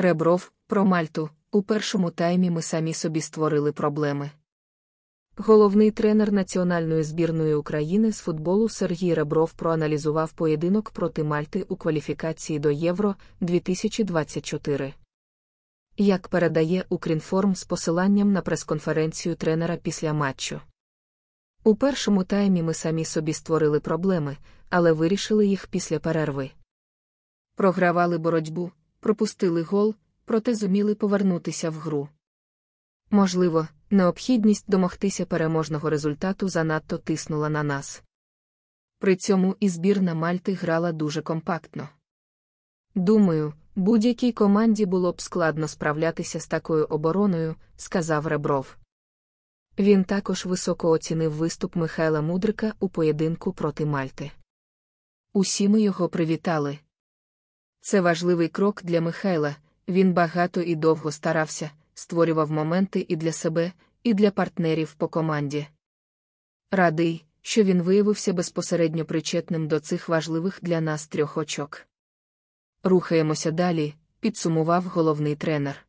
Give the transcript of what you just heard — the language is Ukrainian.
Ребров, про Мальту. У першому таймі ми самі собі створили проблеми. Головний тренер національної збірної України з футболу Сергій Ребров проаналізував поєдинок проти Мальти у кваліфікації до Євро 2024. Як передає Укрінформ з посиланням на прес-конференцію тренера після матчу. У першому таймі ми самі собі створили проблеми, але вирішили їх після перерви. Програвали боротьбу, пропустили гол, проте зуміли повернутися в гру. Можливо, необхідність домогтися переможного результату занадто тиснула на нас. При цьому і збірна Мальти грала дуже компактно. Думаю, будь-якій команді було б складно справлятися з такою обороною, сказав Ребров. Він також високо оцінив виступ Михайла Мудрика у поєдинку проти Мальти. Усі ми його привітали, це важливий крок для Михайла, він багато і довго старався, створював моменти і для себе, і для партнерів по команді. Радий, що він виявився безпосередньо причетним до цих важливих для нас трьох очок. Рухаємося далі, підсумував головний тренер.